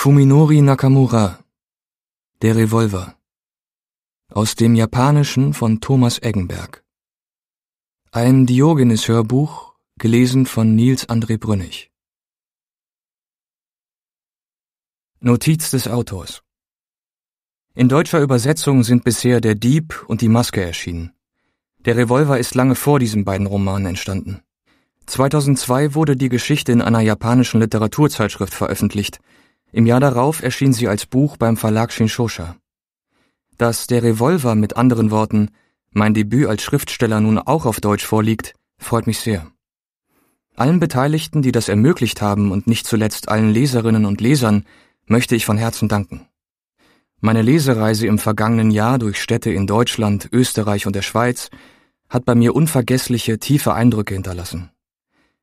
Fuminori Nakamura Der Revolver aus dem Japanischen von Thomas Eggenberg Ein Diogenes-Hörbuch, gelesen von Nils André Brünnig Notiz des Autors In deutscher Übersetzung sind bisher Der Dieb und die Maske erschienen. Der Revolver ist lange vor diesen beiden Romanen entstanden. 2002 wurde die Geschichte in einer japanischen Literaturzeitschrift veröffentlicht, im Jahr darauf erschien sie als Buch beim Verlag Shinshosha. Dass der Revolver mit anderen Worten mein Debüt als Schriftsteller nun auch auf Deutsch vorliegt, freut mich sehr. Allen Beteiligten, die das ermöglicht haben und nicht zuletzt allen Leserinnen und Lesern, möchte ich von Herzen danken. Meine Lesereise im vergangenen Jahr durch Städte in Deutschland, Österreich und der Schweiz hat bei mir unvergessliche, tiefe Eindrücke hinterlassen.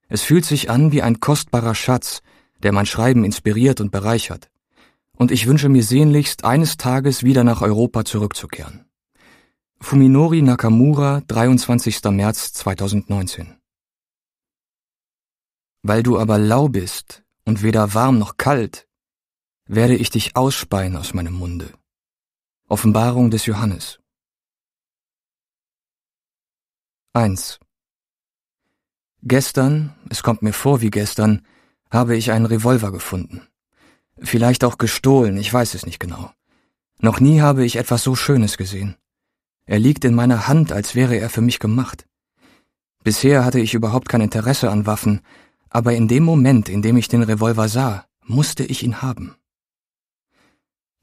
Es fühlt sich an wie ein kostbarer Schatz, der mein Schreiben inspiriert und bereichert. Und ich wünsche mir sehnlichst, eines Tages wieder nach Europa zurückzukehren. Fuminori Nakamura, 23. März 2019. Weil du aber lau bist und weder warm noch kalt, werde ich dich ausspeien aus meinem Munde. Offenbarung des Johannes. 1. Gestern, es kommt mir vor wie gestern, habe ich einen Revolver gefunden. Vielleicht auch gestohlen, ich weiß es nicht genau. Noch nie habe ich etwas so Schönes gesehen. Er liegt in meiner Hand, als wäre er für mich gemacht. Bisher hatte ich überhaupt kein Interesse an Waffen, aber in dem Moment, in dem ich den Revolver sah, musste ich ihn haben.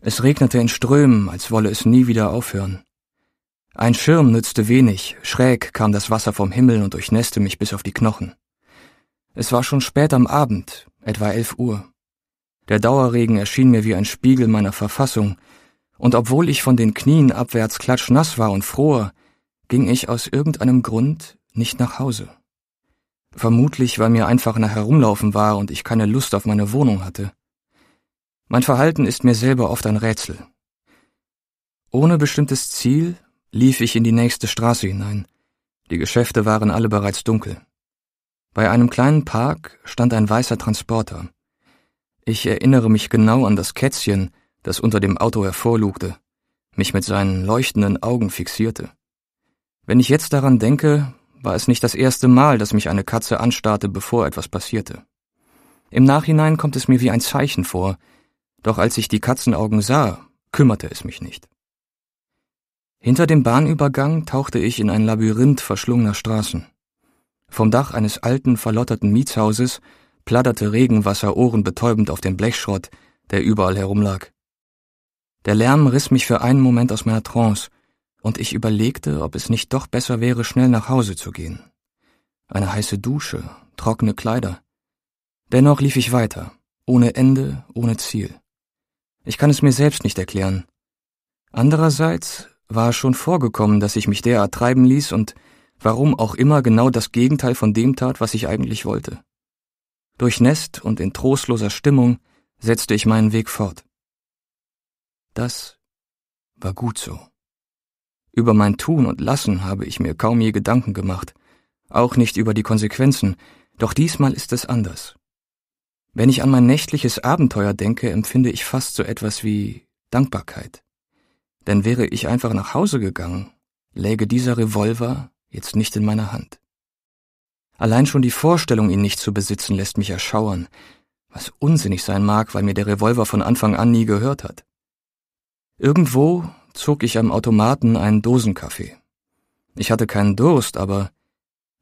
Es regnete in Strömen, als wolle es nie wieder aufhören. Ein Schirm nützte wenig, schräg kam das Wasser vom Himmel und durchnässte mich bis auf die Knochen. Es war schon spät am Abend, etwa elf Uhr. Der Dauerregen erschien mir wie ein Spiegel meiner Verfassung, und obwohl ich von den Knien abwärts klatschnass war und fror, ging ich aus irgendeinem Grund nicht nach Hause. Vermutlich, weil mir einfach nach Herumlaufen war und ich keine Lust auf meine Wohnung hatte. Mein Verhalten ist mir selber oft ein Rätsel. Ohne bestimmtes Ziel lief ich in die nächste Straße hinein. Die Geschäfte waren alle bereits dunkel. Bei einem kleinen Park stand ein weißer Transporter. Ich erinnere mich genau an das Kätzchen, das unter dem Auto hervorlugte, mich mit seinen leuchtenden Augen fixierte. Wenn ich jetzt daran denke, war es nicht das erste Mal, dass mich eine Katze anstarrte, bevor etwas passierte. Im Nachhinein kommt es mir wie ein Zeichen vor, doch als ich die Katzenaugen sah, kümmerte es mich nicht. Hinter dem Bahnübergang tauchte ich in ein Labyrinth verschlungener Straßen. Vom Dach eines alten, verlotterten Mietshauses platterte Regenwasser ohrenbetäubend auf den Blechschrott, der überall herumlag. Der Lärm riss mich für einen Moment aus meiner Trance, und ich überlegte, ob es nicht doch besser wäre, schnell nach Hause zu gehen. Eine heiße Dusche, trockene Kleider. Dennoch lief ich weiter, ohne Ende, ohne Ziel. Ich kann es mir selbst nicht erklären. Andererseits war es schon vorgekommen, dass ich mich derart treiben ließ und warum auch immer genau das Gegenteil von dem tat, was ich eigentlich wollte. Durchnässt und in trostloser Stimmung setzte ich meinen Weg fort. Das war gut so. Über mein Tun und Lassen habe ich mir kaum je Gedanken gemacht, auch nicht über die Konsequenzen, doch diesmal ist es anders. Wenn ich an mein nächtliches Abenteuer denke, empfinde ich fast so etwas wie Dankbarkeit. Denn wäre ich einfach nach Hause gegangen, läge dieser Revolver jetzt nicht in meiner Hand. Allein schon die Vorstellung, ihn nicht zu besitzen, lässt mich erschauern, was unsinnig sein mag, weil mir der Revolver von Anfang an nie gehört hat. Irgendwo zog ich am Automaten einen Dosenkaffee. Ich hatte keinen Durst, aber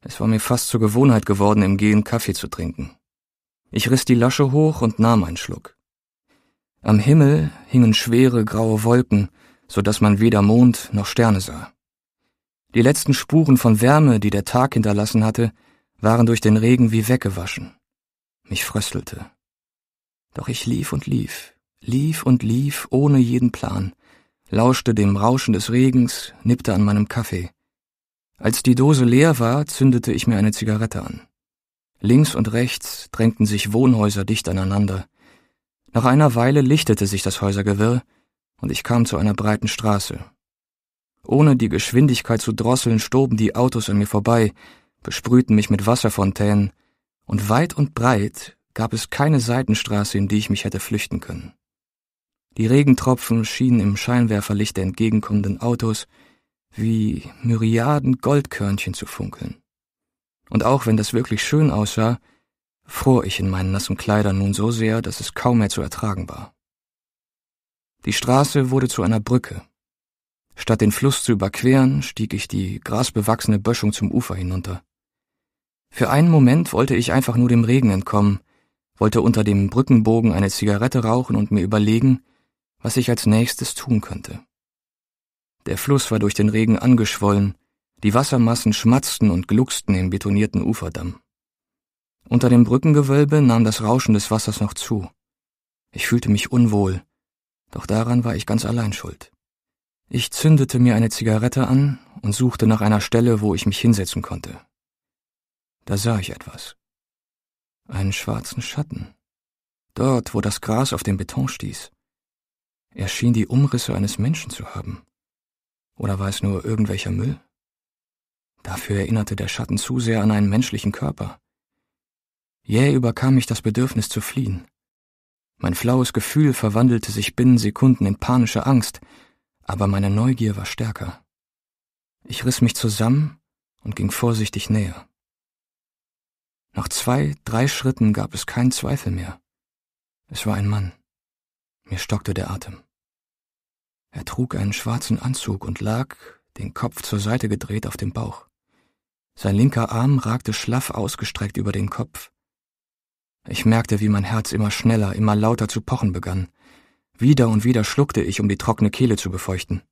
es war mir fast zur Gewohnheit geworden, im Gehen Kaffee zu trinken. Ich riss die Lasche hoch und nahm einen Schluck. Am Himmel hingen schwere graue Wolken, so dass man weder Mond noch Sterne sah. Die letzten Spuren von Wärme, die der Tag hinterlassen hatte, waren durch den Regen wie weggewaschen. Mich fröstelte. Doch ich lief und lief, lief und lief ohne jeden Plan, lauschte dem Rauschen des Regens, nippte an meinem Kaffee. Als die Dose leer war, zündete ich mir eine Zigarette an. Links und rechts drängten sich Wohnhäuser dicht aneinander. Nach einer Weile lichtete sich das Häusergewirr, und ich kam zu einer breiten Straße, ohne die Geschwindigkeit zu drosseln, stoben die Autos an mir vorbei, besprühten mich mit Wasserfontänen, und weit und breit gab es keine Seitenstraße, in die ich mich hätte flüchten können. Die Regentropfen schienen im Scheinwerferlicht der entgegenkommenden Autos wie Myriaden Goldkörnchen zu funkeln. Und auch wenn das wirklich schön aussah, fror ich in meinen nassen Kleidern nun so sehr, dass es kaum mehr zu ertragen war. Die Straße wurde zu einer Brücke, Statt den Fluss zu überqueren, stieg ich die grasbewachsene Böschung zum Ufer hinunter. Für einen Moment wollte ich einfach nur dem Regen entkommen, wollte unter dem Brückenbogen eine Zigarette rauchen und mir überlegen, was ich als nächstes tun könnte. Der Fluss war durch den Regen angeschwollen, die Wassermassen schmatzten und glucksten im betonierten Uferdamm. Unter dem Brückengewölbe nahm das Rauschen des Wassers noch zu. Ich fühlte mich unwohl, doch daran war ich ganz allein schuld. Ich zündete mir eine Zigarette an und suchte nach einer Stelle, wo ich mich hinsetzen konnte. Da sah ich etwas. Einen schwarzen Schatten. Dort, wo das Gras auf den Beton stieß. Er schien die Umrisse eines Menschen zu haben. Oder war es nur irgendwelcher Müll? Dafür erinnerte der Schatten zu sehr an einen menschlichen Körper. Jäh überkam mich das Bedürfnis zu fliehen. Mein flaues Gefühl verwandelte sich binnen Sekunden in panische Angst, aber meine Neugier war stärker. Ich riss mich zusammen und ging vorsichtig näher. Nach zwei, drei Schritten gab es keinen Zweifel mehr. Es war ein Mann. Mir stockte der Atem. Er trug einen schwarzen Anzug und lag, den Kopf zur Seite gedreht, auf dem Bauch. Sein linker Arm ragte schlaff ausgestreckt über den Kopf. Ich merkte, wie mein Herz immer schneller, immer lauter zu pochen begann. Wieder und wieder schluckte ich, um die trockene Kehle zu befeuchten.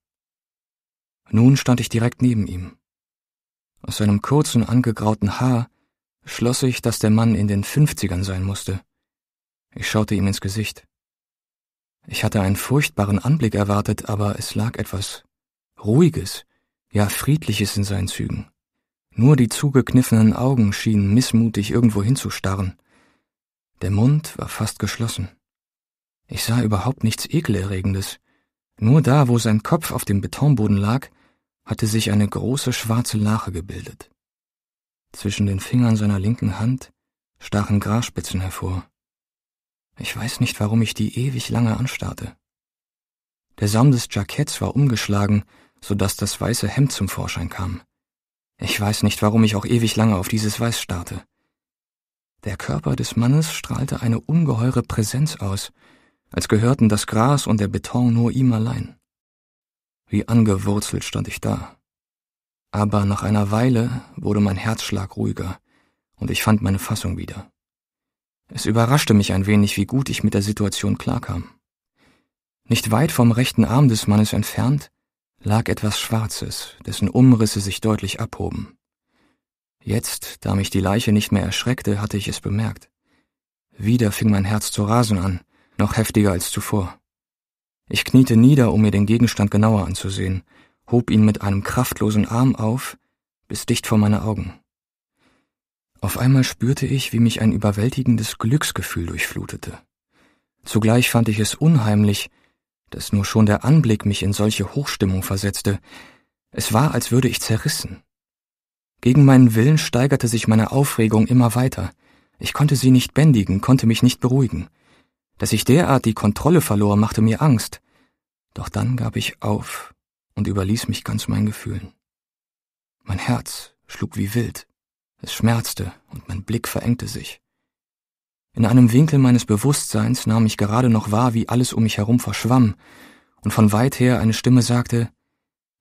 Nun stand ich direkt neben ihm. Aus seinem kurzen, angegrauten Haar schloss ich, dass der Mann in den Fünfzigern sein musste. Ich schaute ihm ins Gesicht. Ich hatte einen furchtbaren Anblick erwartet, aber es lag etwas Ruhiges, ja Friedliches in seinen Zügen. Nur die zugekniffenen Augen schienen missmutig irgendwo hinzustarren. Der Mund war fast geschlossen. Ich sah überhaupt nichts Ekelerregendes. Nur da, wo sein Kopf auf dem Betonboden lag, hatte sich eine große schwarze Lache gebildet. Zwischen den Fingern seiner linken Hand stachen Grasspitzen hervor. Ich weiß nicht, warum ich die ewig lange anstarrte. Der Saum des Jacketts war umgeschlagen, so dass das weiße Hemd zum Vorschein kam. Ich weiß nicht, warum ich auch ewig lange auf dieses Weiß starrte. Der Körper des Mannes strahlte eine ungeheure Präsenz aus, als gehörten das Gras und der Beton nur ihm allein. Wie angewurzelt stand ich da. Aber nach einer Weile wurde mein Herzschlag ruhiger und ich fand meine Fassung wieder. Es überraschte mich ein wenig, wie gut ich mit der Situation klarkam. Nicht weit vom rechten Arm des Mannes entfernt lag etwas Schwarzes, dessen Umrisse sich deutlich abhoben. Jetzt, da mich die Leiche nicht mehr erschreckte, hatte ich es bemerkt. Wieder fing mein Herz zu rasen an, noch heftiger als zuvor. Ich kniete nieder, um mir den Gegenstand genauer anzusehen, hob ihn mit einem kraftlosen Arm auf, bis dicht vor meine Augen. Auf einmal spürte ich, wie mich ein überwältigendes Glücksgefühl durchflutete. Zugleich fand ich es unheimlich, dass nur schon der Anblick mich in solche Hochstimmung versetzte. Es war, als würde ich zerrissen. Gegen meinen Willen steigerte sich meine Aufregung immer weiter. Ich konnte sie nicht bändigen, konnte mich nicht beruhigen. Dass ich derart die Kontrolle verlor, machte mir Angst. Doch dann gab ich auf und überließ mich ganz meinen Gefühlen. Mein Herz schlug wie wild, es schmerzte und mein Blick verengte sich. In einem Winkel meines Bewusstseins nahm ich gerade noch wahr, wie alles um mich herum verschwamm, und von weit her eine Stimme sagte,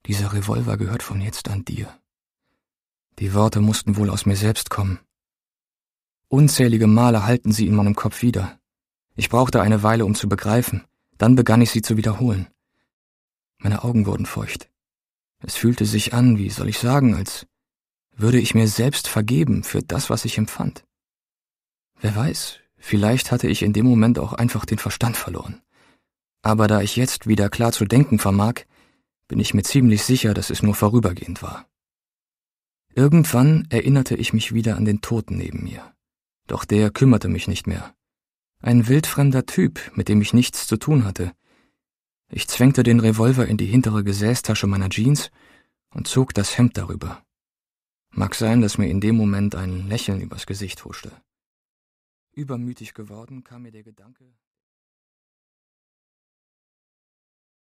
dieser Revolver gehört von jetzt an dir. Die Worte mussten wohl aus mir selbst kommen. Unzählige Male halten sie in meinem Kopf wieder, ich brauchte eine Weile, um zu begreifen, dann begann ich sie zu wiederholen. Meine Augen wurden feucht. Es fühlte sich an, wie soll ich sagen, als würde ich mir selbst vergeben für das, was ich empfand. Wer weiß, vielleicht hatte ich in dem Moment auch einfach den Verstand verloren. Aber da ich jetzt wieder klar zu denken vermag, bin ich mir ziemlich sicher, dass es nur vorübergehend war. Irgendwann erinnerte ich mich wieder an den Toten neben mir. Doch der kümmerte mich nicht mehr. Ein wildfremder Typ, mit dem ich nichts zu tun hatte. Ich zwängte den Revolver in die hintere Gesäßtasche meiner Jeans und zog das Hemd darüber. Mag sein, dass mir in dem Moment ein Lächeln übers Gesicht huschte. Übermütig geworden kam mir der Gedanke,